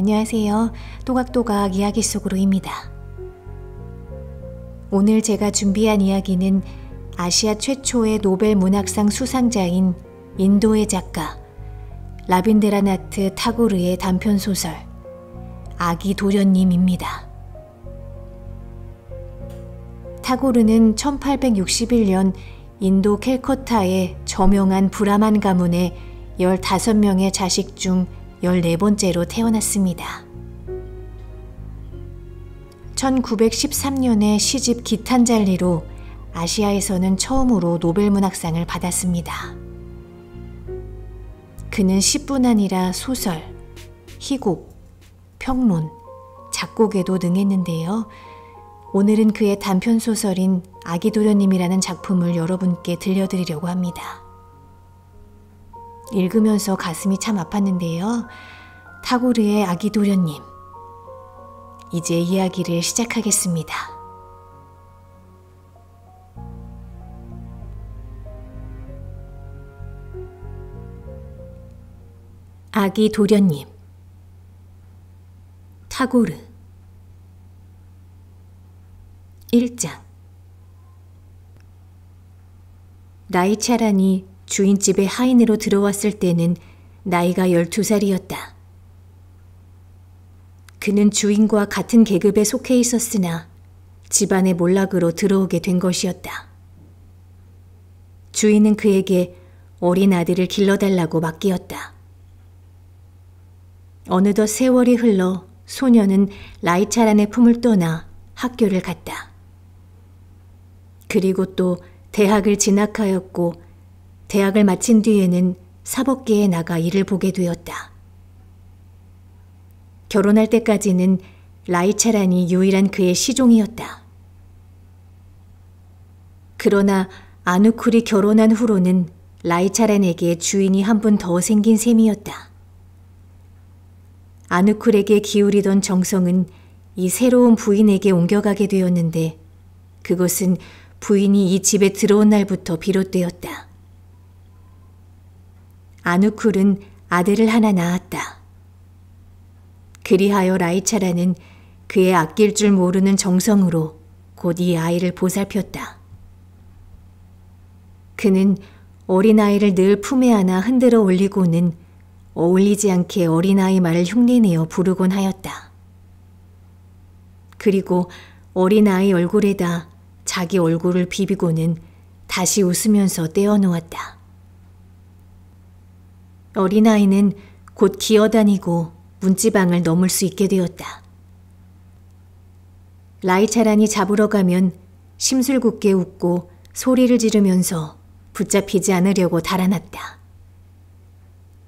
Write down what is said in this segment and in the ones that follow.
안녕하세요. 또각또각 이야기 속으로입니다. 오늘 제가 준비한 이야기는 아시아 최초의 노벨 문학상 수상자인 인도의 작가 라빈데라나트 타고르의 단편 소설 아기 도련님입니다. 타고르는 1861년 인도 캘커타의 저명한 브라만 가문의 15명의 자식 중 14번째로 태어났습니다. 1913년에 시집 기탄잘리로 아시아에서는 처음으로 노벨문학상을 받았습니다. 그는 시뿐 아니라 소설, 희곡, 평론, 작곡에도 능했는데요. 오늘은 그의 단편소설인 아기도련님이라는 작품을 여러분께 들려드리려고 합니다. 읽으면서 가슴이 참 아팠는데요. 타고르의 아기 도련님. 이제 이야기를 시작하겠습니다. 아기 도련님 타고르 1장 나이차라니 주인집의 하인으로 들어왔을 때는 나이가 12살이었다. 그는 주인과 같은 계급에 속해 있었으나 집안의 몰락으로 들어오게 된 것이었다. 주인은 그에게 어린 아들을 길러달라고 맡기었다. 어느덧 세월이 흘러 소녀는 라이차란의 품을 떠나 학교를 갔다. 그리고 또 대학을 진학하였고 대학을 마친 뒤에는 사법계에 나가 일을 보게 되었다. 결혼할 때까지는 라이차란이 유일한 그의 시종이었다. 그러나 아누쿨이 결혼한 후로는 라이차란에게 주인이 한 분 더 생긴 셈이었다. 아누쿨에게 기울이던 정성은 이 새로운 부인에게 옮겨가게 되었는데 그것은 부인이 이 집에 들어온 날부터 비롯되었다. 아누쿨은 아들을 하나 낳았다. 그리하여 라이차라는 그의 아낄 줄 모르는 정성으로 곧 이 아이를 보살폈다. 그는 어린아이를 늘 품에 안아 흔들어 올리고는 어울리지 않게 어린아이 말을 흉내내어 부르곤 하였다. 그리고 어린아이 얼굴에다 자기 얼굴을 비비고는 다시 웃으면서 떼어놓았다. 어린아이는 곧 기어다니고 문지방을 넘을 수 있게 되었다. 라이차란이 잡으러 가면 심술궂게 웃고 소리를 지르면서 붙잡히지 않으려고 달아났다.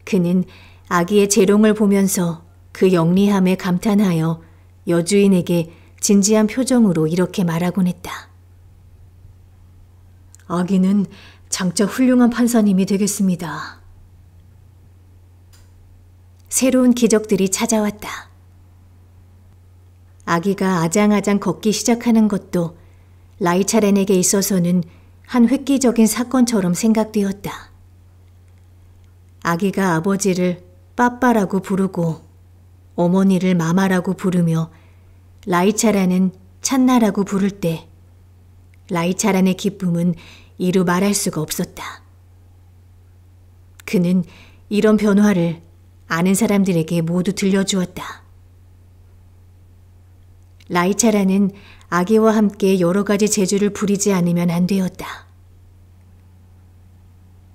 그는 아기의 재롱을 보면서 그 영리함에 감탄하여 여주인에게 진지한 표정으로 이렇게 말하곤 했다. 아기는 장차 훌륭한 판사님이 되겠습니다. 새로운 기적들이 찾아왔다. 아기가 아장아장 걷기 시작하는 것도 라이차렌에게 있어서는 한 획기적인 사건처럼 생각되었다. 아기가 아버지를 빠빠라고 부르고 어머니를 마마라고 부르며 라이차라는 찬나라고 부를 때 라이차란의 기쁨은 이루 말할 수가 없었다. 그는 이런 변화를 아는 사람들에게 모두 들려주었다. 라이차라는 아기와 함께 여러 가지 재주를 부리지 않으면 안 되었다.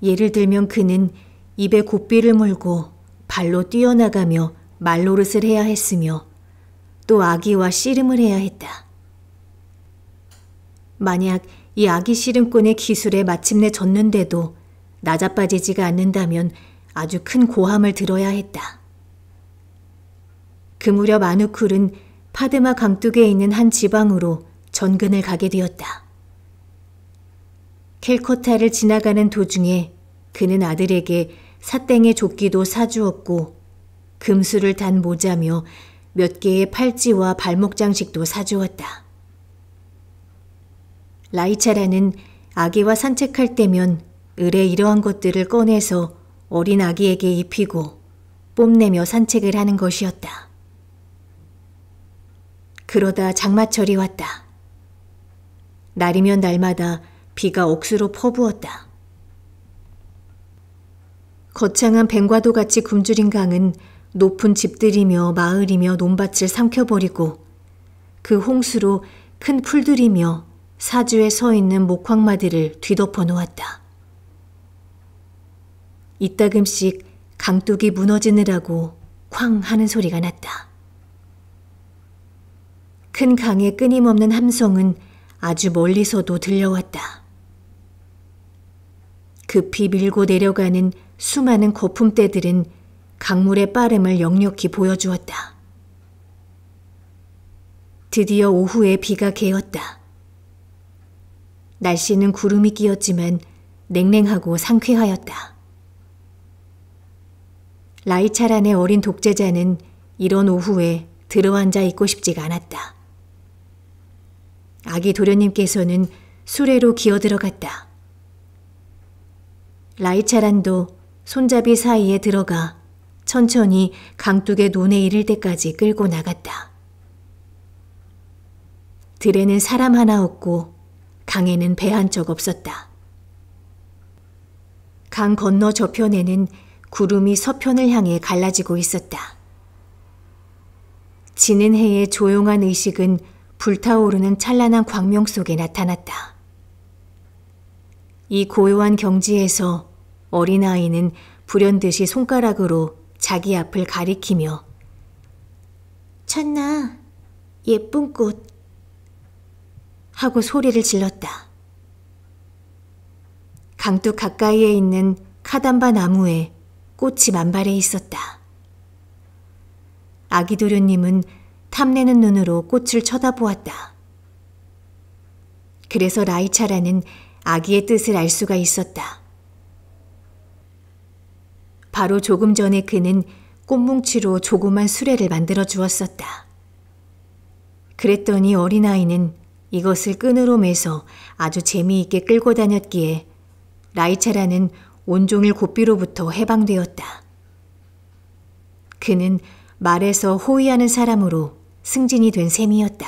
예를 들면 그는 입에 고삐를 물고 발로 뛰어나가며 말노릇을 해야 했으며 또 아기와 씨름을 해야 했다. 만약 이 아기 씨름꾼의 기술에 마침내 졌는데도 나자빠지지가 않는다면 아주 큰 고함을 들어야 했다. 그 무렵 아누쿨은 파데마 강둑에 있는 한 지방으로 전근을 가게 되었다. 캘커타를 지나가는 도중에 그는 아들에게 사땡의 조끼도 사주었고 금수를 단 모자며 몇 개의 팔찌와 발목 장식도 사주었다. 라이차라는 아기와 산책할 때면 을에 이러한 것들을 꺼내서 어린 아기에게 입히고 뽐내며 산책을 하는 것이었다. 그러다 장마철이 왔다. 날이면 날마다 비가 억수로 퍼부었다. 거창한 뱀과도 같이 굶주린 강은 높은 집들이며 마을이며 논밭을 삼켜버리고 그 홍수로 큰 풀들이며 사주에 서 있는 목황마들을 뒤덮어 놓았다. 이따금씩 강둑이 무너지느라고 쾅 하는 소리가 났다. 큰 강의 끊임없는 함성은 아주 멀리서도 들려왔다. 급히 밀고 내려가는 수많은 거품대들은 강물의 빠름을 역력히 보여주었다. 드디어 오후에 비가 개었다. 날씨는 구름이 끼었지만 냉랭하고 상쾌하였다. 라이차란의 어린 독재자는 이런 오후에 들어앉아 있고 싶지가 않았다. 아기 도련님께서는 수레로 기어 들어갔다. 라이차란도 손잡이 사이에 들어가 천천히 강둑의 논에 이를 때까지 끌고 나갔다. 들에는 사람 하나 없고 강에는 배 한 적 없었다. 강 건너 저편에는 구름이 서편을 향해 갈라지고 있었다. 지는 해의 조용한 의식은 불타오르는 찬란한 광명 속에 나타났다. 이 고요한 경지에서 어린아이는 불현듯이 손가락으로 자기 앞을 가리키며 찬나, 예쁜 꽃 하고 소리를 질렀다. 강둑 가까이에 있는 카담바 나무에 꽃이 만발해 있었다. 아기 도련님은 탐내는 눈으로 꽃을 쳐다보았다. 그래서 라이차라는 아기의 뜻을 알 수가 있었다. 바로 조금 전에 그는 꽃뭉치로 조그만 수레를 만들어 주었었다. 그랬더니 어린아이는 이것을 끈으로 매서 아주 재미있게 끌고 다녔기에 라이차라는 온종일 고삐로부터 해방되었다. 그는 말에서 호의하는 사람으로 승진이 된 셈이었다.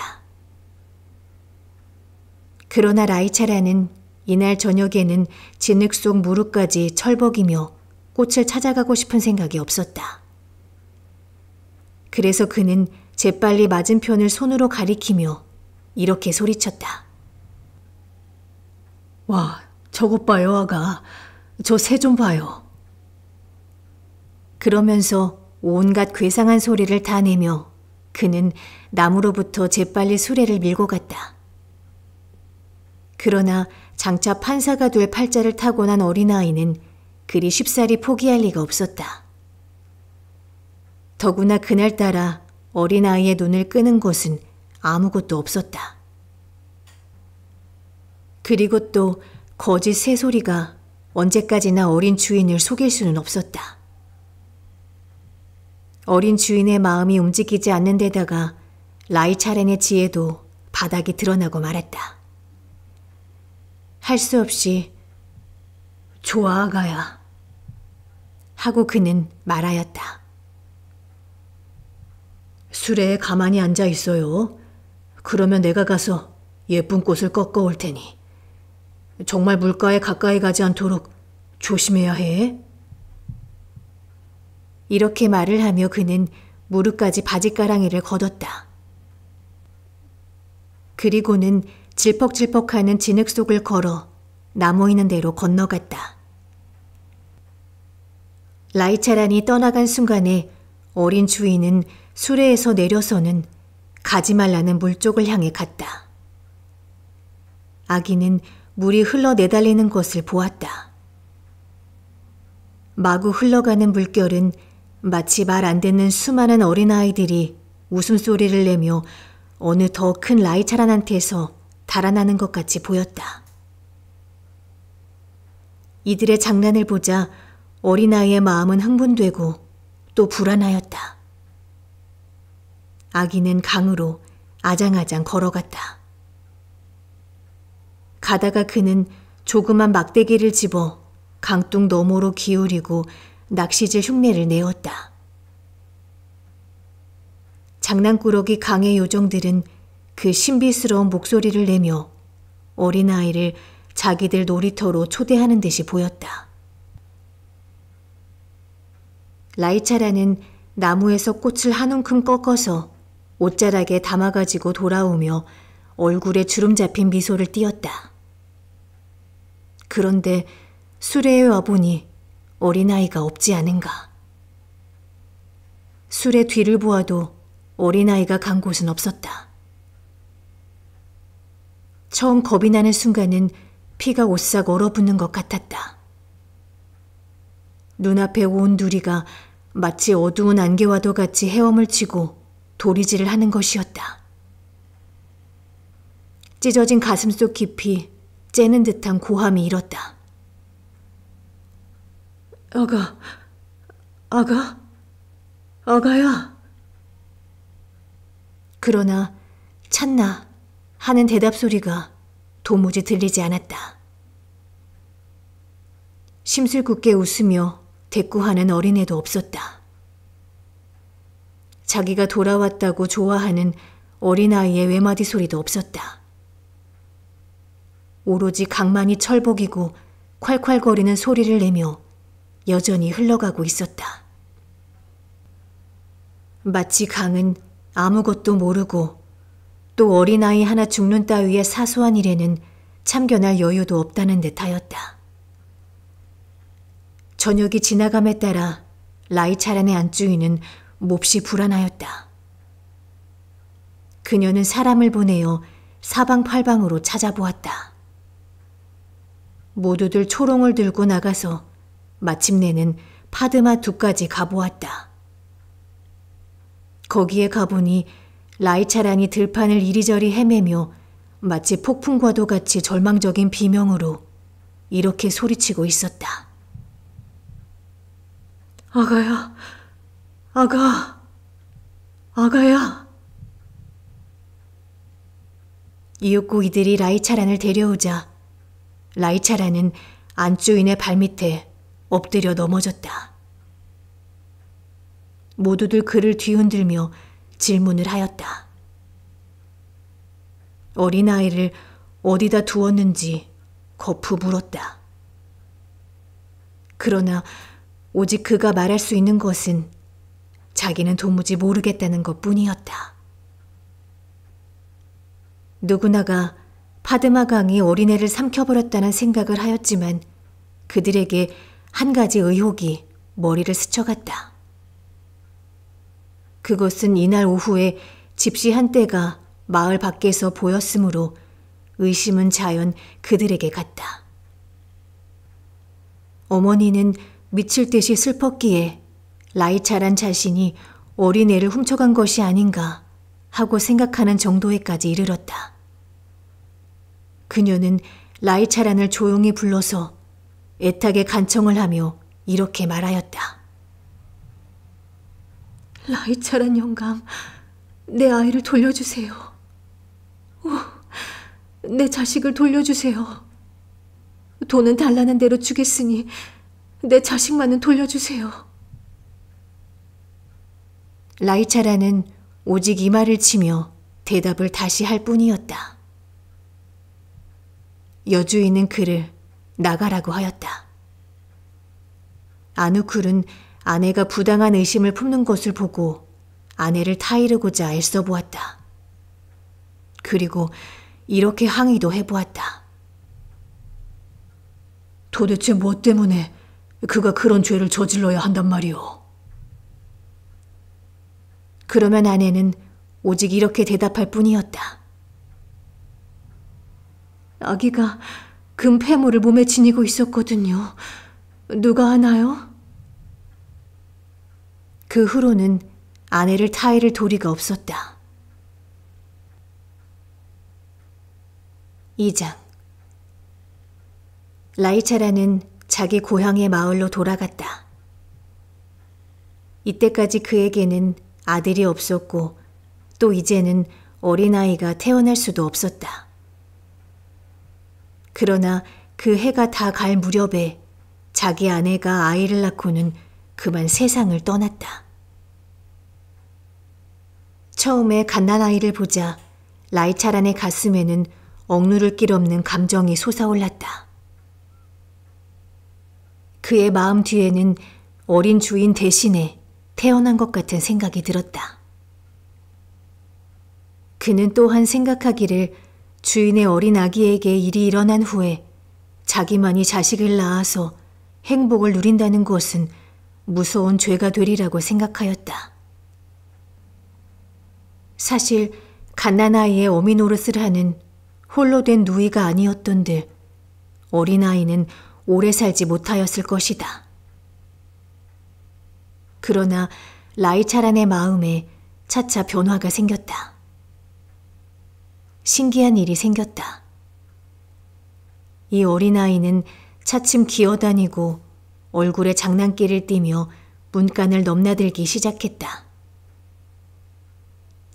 그러나 라이차라는 이날 저녁에는 진흙 속 무릎까지 철벅이며 꽃을 찾아가고 싶은 생각이 없었다. 그래서 그는 재빨리 맞은편을 손으로 가리키며 이렇게 소리쳤다. 와, 저것 봐요, 아가. 저새좀 봐요. 그러면서 온갖 괴상한 소리를 다 내며 그는 나무로부터 재빨리 수레를 밀고 갔다. 그러나 장차 판사가 될 팔자를 타고난 어린아이는 그리 쉽사리 포기할 리가 없었다. 더구나 그날따라 어린아이의 눈을 끄는 것은 아무것도 없었다. 그리고 또 거짓 새소리가 언제까지나 어린 주인을 속일 수는 없었다. 어린 주인의 마음이 움직이지 않는 데다가 라이차렌의 지혜도 바닥이 드러나고 말했다. 할 수 없이 좋아 아가야 하고 그는 말하였다. 술에 가만히 앉아 있어요. 그러면 내가 가서 예쁜 꽃을 꺾어 올 테니. 정말 물가에 가까이 가지 않도록 조심해야 해. 이렇게 말을 하며 그는 무릎까지 바지가랑이를 걷었다. 그리고는 질퍽질퍽하는 진흙 속을 걸어 나아있는 대로 건너갔다. 라이차란이 떠나간 순간에 어린 주인은 수레에서 내려서는 가지 말라는 물쪽을 향해 갔다. 아기는 물이 흘러 내달리는 것을 보았다. 마구 흘러가는 물결은 마치 말 안 듣는 수많은 어린아이들이 웃음소리를 내며 어느 더 큰 라이차란한테서 달아나는 것 같이 보였다. 이들의 장난을 보자 어린아이의 마음은 흥분되고 또 불안하였다. 아기는 강으로 아장아장 걸어갔다. 가다가 그는 조그만 막대기를 집어 강둑 너머로 기울이고 낚시질 흉내를 내었다. 장난꾸러기 강의 요정들은 그 신비스러운 목소리를 내며 어린아이를 자기들 놀이터로 초대하는 듯이 보였다. 라이차라는 나무에서 꽃을 한 움큼 꺾어서 옷자락에 담아가지고 돌아오며 얼굴에 주름 잡힌 미소를 띄었다. 그런데 수레에 와보니 어린아이가 없지 않은가. 술의 뒤를 보아도 어린아이가 간 곳은 없었다. 처음 겁이 나는 순간은 피가 오싹 얼어붙는 것 같았다. 눈앞에 온 누리가 마치 어두운 안개와도 같이 헤엄을 치고 도리질을 하는 것이었다. 찢어진 가슴 속 깊이 째는 듯한 고함이 일었다. 아가, 아가, 아가야. 그러나 찬나 하는 대답 소리가 도무지 들리지 않았다. 심술궂게 웃으며 대꾸하는 어린애도 없었다. 자기가 돌아왔다고 좋아하는 어린아이의 외마디 소리도 없었다. 오로지 강만이 철복이고 콸콸거리는 소리를 내며 여전히 흘러가고 있었다. 마치 강은 아무것도 모르고 또 어린아이 하나 죽는 따위의 사소한 일에는 참견할 여유도 없다는 듯하였다. 저녁이 지나감에 따라 라이 차란의 안주인은 몹시 불안하였다. 그녀는 사람을 보내어 사방팔방으로 찾아보았다. 모두들 초롱을 들고 나가서 마침내는 파드마 두까지 가보았다. 거기에 가보니 라이차란이 들판을 이리저리 헤매며 마치 폭풍과도 같이 절망적인 비명으로 이렇게 소리치고 있었다. 아가야, 아가, 아가야. 이윽고 이들이 라이차란을 데려오자 라이차라는 안주인의 발밑에 엎드려 넘어졌다. 모두들 그를 뒤흔들며 질문을 하였다. 어린아이를 어디다 두었는지 거푸 물었다. 그러나 오직 그가 말할 수 있는 것은 자기는 도무지 모르겠다는 것 뿐이었다. 누구나가 파드마 강이 어린애를 삼켜버렸다는 생각을 하였지만 그들에게 한 가지 의혹이 머리를 스쳐갔다. 그것은 이날 오후에 집시 한 때가 마을 밖에서 보였으므로 의심은 자연 그들에게 갔다. 어머니는 미칠 듯이 슬펐기에 라이 차란 자신이 어린애를 훔쳐간 것이 아닌가 하고 생각하는 정도에까지 이르렀다. 그녀는 라이차란을 조용히 불러서 애타게 간청을 하며 이렇게 말하였다. 라이차란 영감, 내 아이를 돌려주세요. 오, 내 자식을 돌려주세요. 돈은 달라는 대로 주겠으니 내 자식만은 돌려주세요. 라이차라는 오직 이 말을 치며 대답을 다시 할 뿐이었다. 여주인은 그를 나가라고 하였다. 아누쿨은 아내가 부당한 의심을 품는 것을 보고 아내를 타이르고자 애써 보았다. 그리고 이렇게 항의도 해보았다. 도대체 뭐 때문에 그가 그런 죄를 저질러야 한단 말이오? 그러면 아내는 오직 이렇게 대답할 뿐이었다. 아기가 금폐물을 몸에 지니고 있었거든요. 누가 하나요? 그 후로는 아내를 타이를 도리가 없었다. 2장 라이차라는 자기 고향의 마을로 돌아갔다. 이때까지 그에게는 아들이 없었고 또 이제는 어린아이가 태어날 수도 없었다. 그러나 그 해가 다 갈 무렵에 자기 아내가 아이를 낳고는 그만 세상을 떠났다. 처음에 갓난아이를 보자 라이차란의 가슴에는 억누를 길 없는 감정이 솟아올랐다. 그의 마음 뒤에는 어린 주인 대신에 태어난 것 같은 생각이 들었다. 그는 또한 생각하기를 주인의 어린 아기에게 일이 일어난 후에 자기만이 자식을 낳아서 행복을 누린다는 것은 무서운 죄가 되리라고 생각하였다. 사실 갓난아이의 어미 노릇을 하는 홀로 된 누이가 아니었던들 어린아이는 오래 살지 못하였을 것이다. 그러나 라이차란의 마음에 차차 변화가 생겼다. 신기한 일이 생겼다. 이 어린아이는 차츰 기어다니고 얼굴에 장난기를 띠며 문간을 넘나들기 시작했다.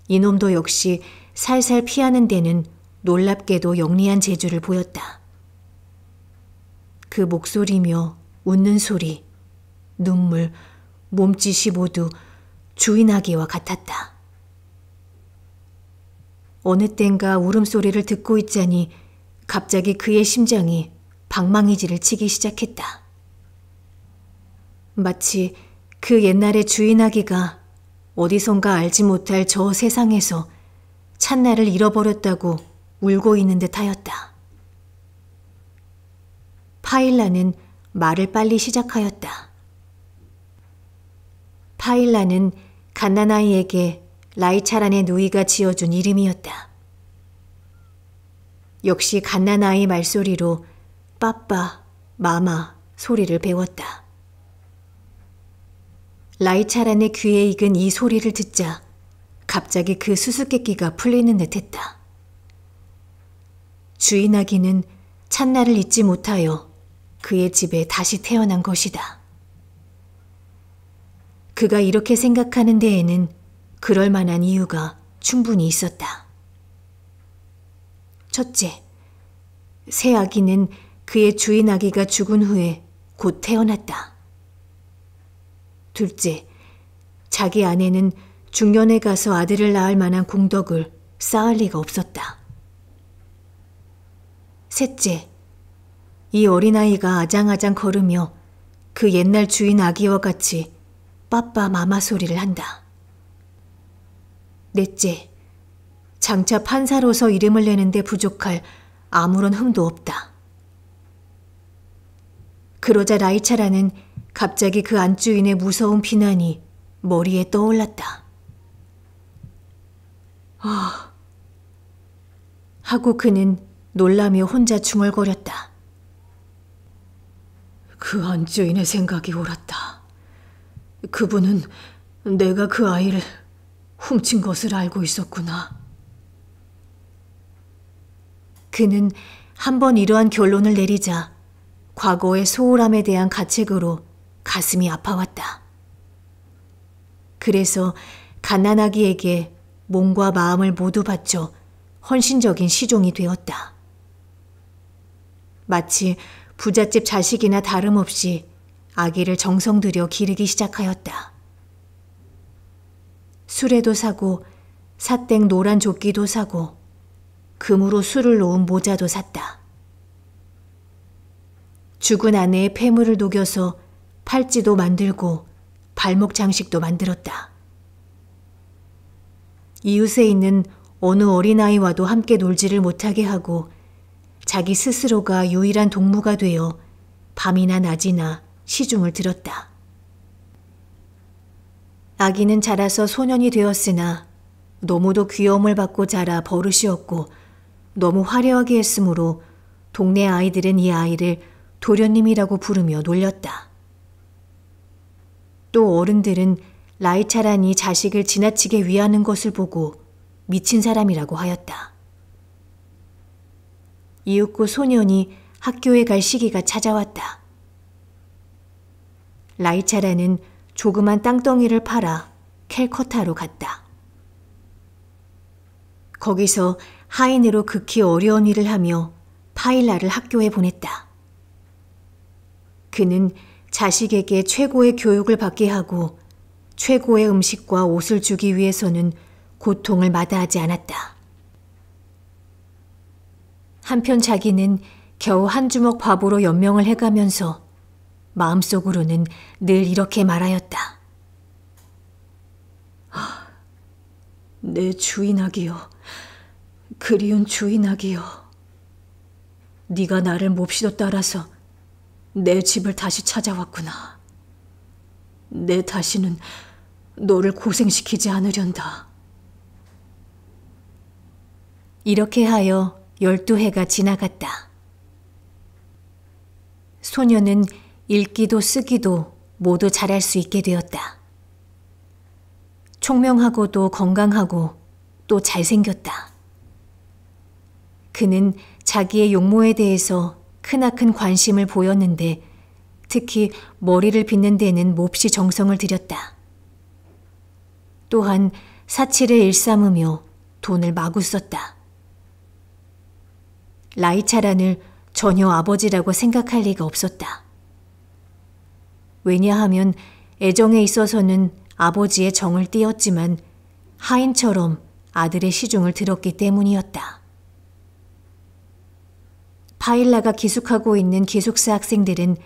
이놈도 역시 살살 피하는 데는 놀랍게도 영리한 재주를 보였다. 그 목소리며 웃는 소리, 눈물, 몸짓이 모두 주인아기와 같았다. 어느 땐가 울음소리를 듣고 있자니 갑자기 그의 심장이 방망이질을 치기 시작했다. 마치 그 옛날의 주인아기가 어디선가 알지 못할 저 세상에서 찬나를 잃어버렸다고 울고 있는 듯하였다. 파일라는 말을 빨리 시작하였다. 파일라는 갓난아이에게 라이차란의 누이가 지어준 이름이었다. 역시 갓난아이 말소리로 빠빠, 마마 소리를 배웠다. 라이차란의 귀에 익은 이 소리를 듣자 갑자기 그 수수께끼가 풀리는 듯했다. 주인 아기는 찬날을 잊지 못하여 그의 집에 다시 태어난 것이다. 그가 이렇게 생각하는 데에는 그럴 만한 이유가 충분히 있었다. 첫째, 새 아기는 그의 주인 아기가 죽은 후에 곧 태어났다. 둘째, 자기 아내는 중년에 가서 아들을 낳을 만한 공덕을 쌓을 리가 없었다. 셋째, 이 어린아이가 아장아장 걸으며 그 옛날 주인 아기와 같이 빠빠 마마 소리를 한다. 넷째, 장차 판사로서 이름을 내는데 부족할 아무런 흠도 없다. 그러자 라이차라는 갑자기 그 안주인의 무서운 비난이 머리에 떠올랐다. 아. 하고 그는 놀라며 혼자 중얼거렸다. 그 안주인의 생각이 옳았다. 그분은 내가 그 아이를 훔친 것을 알고 있었구나. 그는 한 번 이러한 결론을 내리자 과거의 소홀함에 대한 가책으로 가슴이 아파왔다. 그래서 가난하기에게 몸과 마음을 모두 바쳐 헌신적인 시종이 되었다. 마치 부잣집 자식이나 다름없이 아기를 정성들여 기르기 시작하였다. 수레도 사고 사땡 노란 조끼도 사고 금으로 술을 놓은 모자도 샀다. 죽은 아내의 폐물을 녹여서 팔찌도 만들고 발목 장식도 만들었다. 이웃에 있는 어느 어린아이와도 함께 놀지를 못하게 하고 자기 스스로가 유일한 동무가 되어 밤이나 낮이나 시중을 들었다. 아기는 자라서 소년이 되었으나 너무도 귀여움을 받고 자라 버릇이었고 너무 화려하게 했으므로 동네 아이들은 이 아이를 도련님이라고 부르며 놀렸다. 또 어른들은 라이차라니 자식을 지나치게 위하는 것을 보고 미친 사람이라고 하였다. 이윽고 소년이 학교에 갈 시기가 찾아왔다. 라이차라는 조그만 땅덩이를 팔아 캘커타로 갔다. 거기서 하인으로 극히 어려운 일을 하며 파일라를 학교에 보냈다. 그는 자식에게 최고의 교육을 받게 하고 최고의 음식과 옷을 주기 위해서는 고통을 마다하지 않았다. 한편 자기는 겨우 한 주먹 밥으로 연명을 해가면서 마음속으로는 늘 이렇게 말하였다. 내 주인아기여, 그리운 주인아기여, 네가 나를 몹시도 따라서 내 집을 다시 찾아왔구나. 내 다시는 너를 고생시키지 않으련다. 이렇게 하여 열두 해가 지나갔다. 소녀는 읽기도 쓰기도 모두 잘할 수 있게 되었다. 총명하고도 건강하고 또 잘생겼다. 그는 자기의 용모에 대해서 크나큰 관심을 보였는데 특히 머리를 빗는 데는 몹시 정성을 들였다. 또한 사치를 일삼으며 돈을 마구 썼다. 라이차란을 전혀 아버지라고 생각할 리가 없었다. 왜냐하면 애정에 있어서는 아버지의 정을 띄었지만 하인처럼 아들의 시중을 들었기 때문이었다. 파일라가 기숙하고 있는 기숙사 학생들은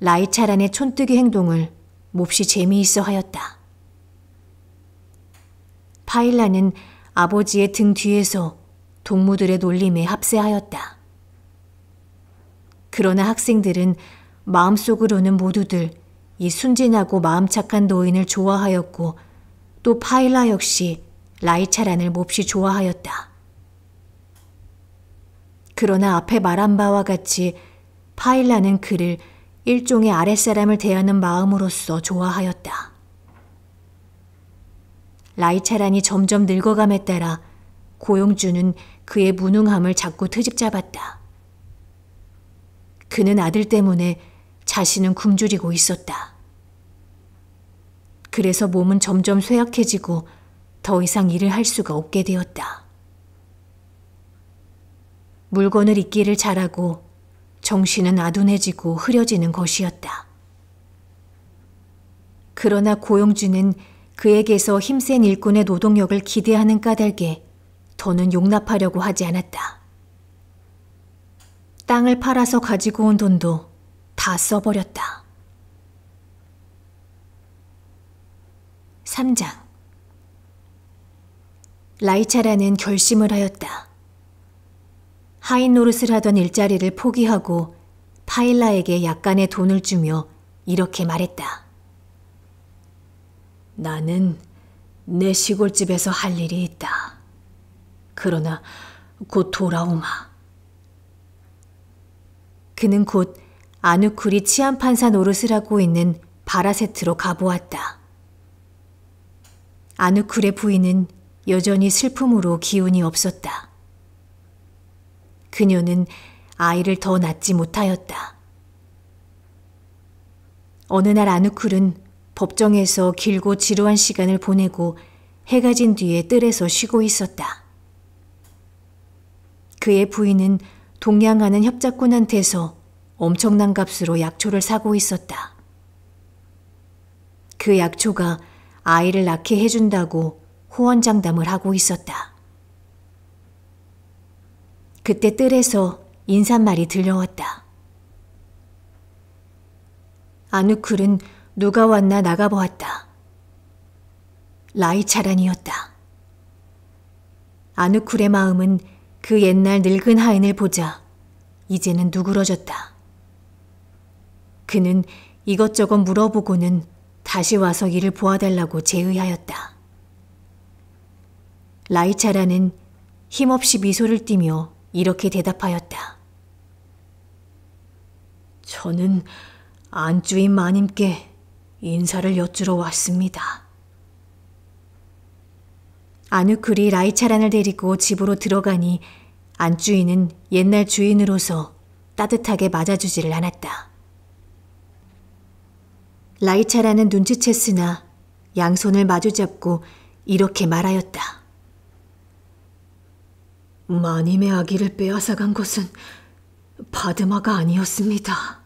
라이차란의 촌뜨기 행동을 몹시 재미있어 하였다. 파일라는 아버지의 등 뒤에서 동무들의 놀림에 합세하였다. 그러나 학생들은 마음속으로는 모두들 이 순진하고 마음 착한 노인을 좋아하였고 또 파일라 역시 라이차란을 몹시 좋아하였다. 그러나 앞에 말한 바와 같이 파일라는 그를 일종의 아랫사람을 대하는 마음으로써 좋아하였다. 라이차란이 점점 늙어감에 따라 고용주는 그의 무능함을 자꾸 트집잡았다. 그는 아들 때문에 자신은 굶주리고 있었다. 그래서 몸은 점점 쇠약해지고 더 이상 일을 할 수가 없게 되었다. 물건을 잊기를 잘하고 정신은 아둔해지고 흐려지는 것이었다. 그러나 고용주는 그에게서 힘센 일꾼의 노동력을 기대하는 까닭에 더는 용납하려고 하지 않았다. 땅을 팔아서 가지고 온 돈도 다 써버렸다. 3장 라이차라는 결심을 하였다. 하인 노릇을 하던 일자리를 포기하고 파일라에게 약간의 돈을 주며 이렇게 말했다. 나는 내 시골집에서 할 일이 있다. 그러나 곧 돌아오마. 그는 곧아누쿠리 치안판사 노릇을 하고 있는 바라세트로 가보았다. 아누쿨의 부인은 여전히 슬픔으로 기운이 없었다. 그녀는 아이를 더 낳지 못하였다. 어느 날 아누쿨은 법정에서 길고 지루한 시간을 보내고 해가 진 뒤에 뜰에서 쉬고 있었다. 그의 부인은 동양하는 협작군한테서 엄청난 값으로 약초를 사고 있었다. 그 약초가 아이를 낳게 해준다고 호언장담을 하고 있었다. 그때 뜰에서 인사말이 들려왔다. 아누쿨은 누가 왔나 나가보았다. 라이차란이었다. 아누쿨의 마음은 그 옛날 늙은 하인을 보자 이제는 누그러졌다. 그는 이것저것 물어보고는 다시 와서 이를 보아달라고 제의하였다. 라이차라는 힘없이 미소를 띠며 이렇게 대답하였다. 저는 안주인 마님께 인사를 여쭈러 왔습니다. 아누쿨이 라이차란을 데리고 집으로 들어가니 안주인은 옛날 주인으로서 따뜻하게 맞아주지를 않았다. 라이차라는 눈치챘으나 양손을 마주잡고 이렇게 말하였다. 마님의 아기를 빼앗아간 것은 바드마가 아니었습니다.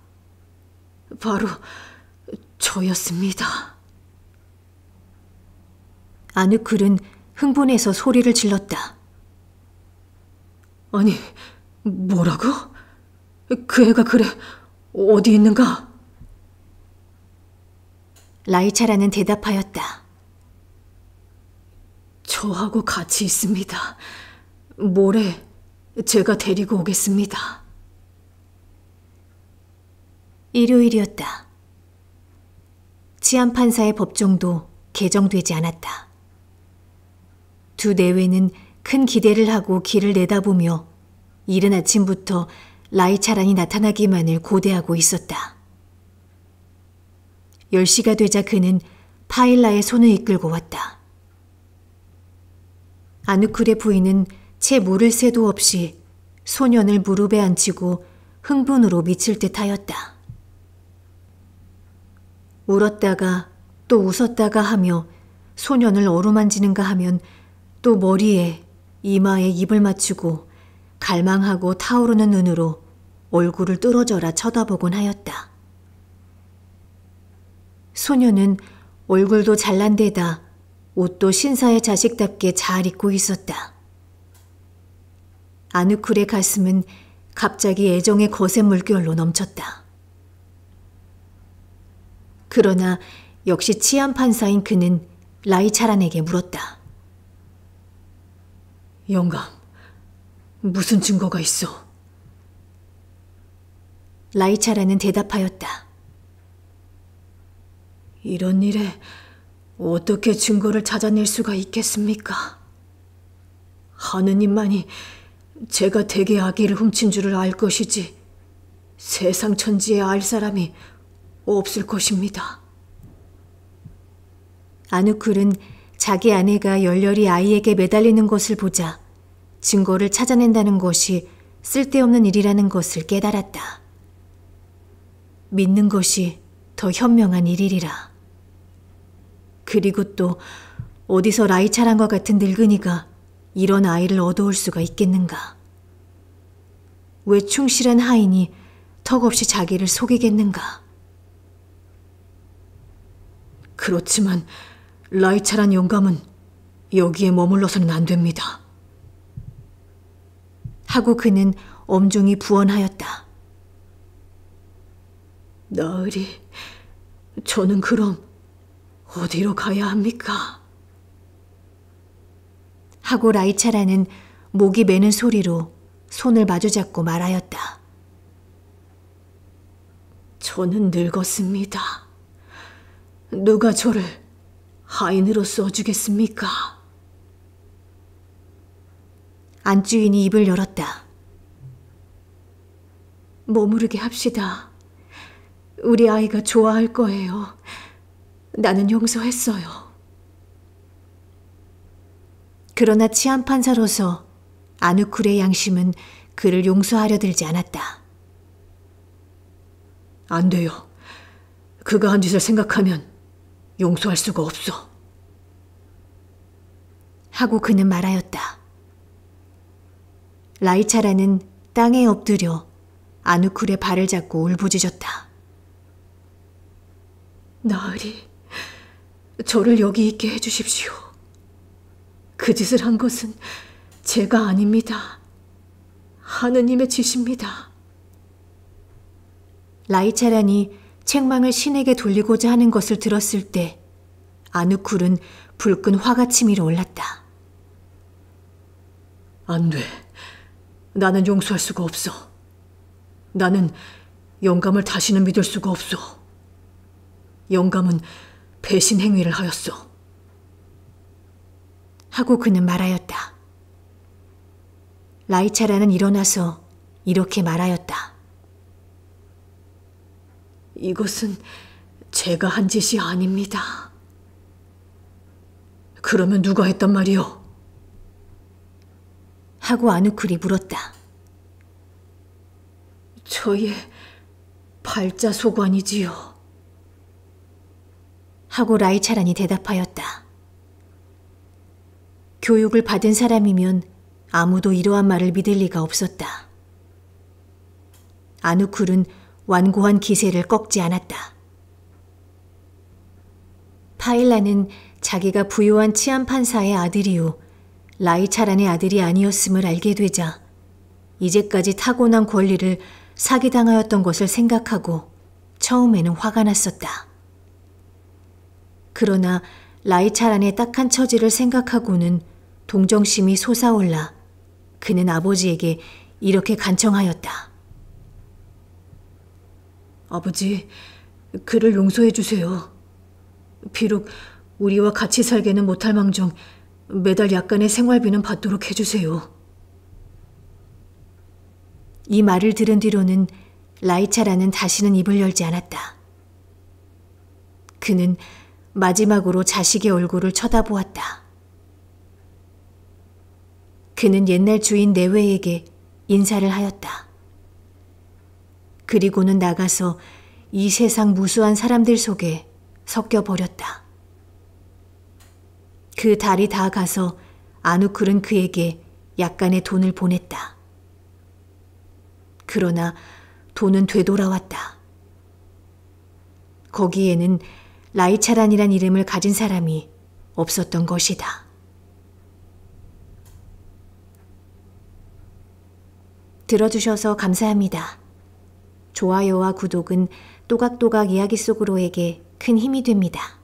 바로 저였습니다. 아누클은 흥분해서 소리를 질렀다. 아니, 뭐라고? 그 애가 그래, 어디 있는가? 라이차라는 대답하였다. 저하고 같이 있습니다. 모레 제가 데리고 오겠습니다. 일요일이었다. 치안 판사의 법정도 개정되지 않았다. 두 내외는 큰 기대를 하고 길을 내다보며 이른 아침부터 라이차란이 나타나기만을 고대하고 있었다. 10시가 되자 그는 파일라의 손을 이끌고 왔다. 아누쿨의 부인은 채 모를 새도 없이 소년을 무릎에 앉히고 흥분으로 미칠 듯 하였다. 울었다가 또 웃었다가 하며 소년을 어루만지는가 하면 또 머리에 이마에 입을 맞추고 갈망하고 타오르는 눈으로 얼굴을 뚫어져라 쳐다보곤 하였다. 소녀는 얼굴도 잘난 데다 옷도 신사의 자식답게 잘 입고 있었다. 아누쿨의 가슴은 갑자기 애정의 거센 물결로 넘쳤다. 그러나 역시 치안 판사인 그는 라이차란에게 물었다. 영감, 무슨 증거가 있어? 라이차라는 대답하였다. 이런 일에 어떻게 증거를 찾아낼 수가 있겠습니까? 하느님만이 제가 대개 아기를 훔친 줄을 알 것이지 세상 천지에 알 사람이 없을 것입니다. 아누쿨은 자기 아내가 열렬히 아이에게 매달리는 것을 보자 증거를 찾아낸다는 것이 쓸데없는 일이라는 것을 깨달았다. 믿는 것이 더 현명한 일이라 그리고 또 어디서 라이차랑과 같은 늙은이가 이런 아이를 얻어올 수가 있겠는가? 왜 충실한 하인이 턱없이 자기를 속이겠는가? 그렇지만 라이차란 영감은 여기에 머물러서는 안 됩니다. 하고 그는 엄중히 부언하였다. 나으리, 저는 그럼 어디로 가야 합니까? 하고 라이차라는 목이 매는 소리로 손을 마주잡고 말하였다. 저는 늙었습니다. 누가 저를 하인으로 써주겠습니까? 안주인이 입을 열었다. 머무르게 합시다. 우리 아이가 좋아할 거예요. 나는 용서했어요. 그러나 치안판사로서 아누쿨의 양심은 그를 용서하려 들지 않았다. 안 돼요. 그가 한 짓을 생각하면 용서할 수가 없어. 하고 그는 말하였다. 라이차라는 땅에 엎드려 아누쿨의 발을 잡고 울부짖었다. 나으리. 저를 여기 있게 해주십시오. 그 짓을 한 것은 제가 아닙니다. 하느님의 짓입니다. 라이차란이 책망을 신에게 돌리고자 하는 것을 들었을 때 아누쿨은 불끈 화가 치밀어 올랐다. 안 돼. 나는 용서할 수가 없어. 나는 영감을 다시는 믿을 수가 없어. 영감은 배신 행위를 하였소. 하고 그는 말하였다. 라이차라는 일어나서 이렇게 말하였다. 이것은 제가 한 짓이 아닙니다. 그러면 누가 했단 말이오? 하고 아누클이 물었다. 저의 발자소관이지요. 하고 라이차란이 대답하였다. 교육을 받은 사람이면 아무도 이러한 말을 믿을 리가 없었다. 아누쿨은 완고한 기세를 꺾지 않았다. 파일라는 자기가 부유한 치안 판사의 아들이요 라이차란의 아들이 아니었음을 알게 되자 이제까지 타고난 권리를 사기당하였던 것을 생각하고 처음에는 화가 났었다. 그러나 라이차란의 딱한 처지를 생각하고는 동정심이 솟아올라 그는 아버지에게 이렇게 간청하였다. 아버지, 그를 용서해 주세요. 비록 우리와 같이 살게는 못할 망정 매달 약간의 생활비는 받도록 해주세요. 이 말을 들은 뒤로는 라이차라는 다시는 입을 열지 않았다. 그는 마지막으로 자식의 얼굴을 쳐다보았다. 그는 옛날 주인 내외에게 인사를 하였다. 그리고는 나가서 이 세상 무수한 사람들 속에 섞여버렸다. 그 달이 다 가서 아누클은 그에게 약간의 돈을 보냈다. 그러나 돈은 되돌아왔다. 거기에는 라이차란이란 이름을 가진 사람이 없었던 것이다. 들어주셔서 감사합니다. 좋아요와 구독은 또각또각 이야기 속으로에게 큰 힘이 됩니다.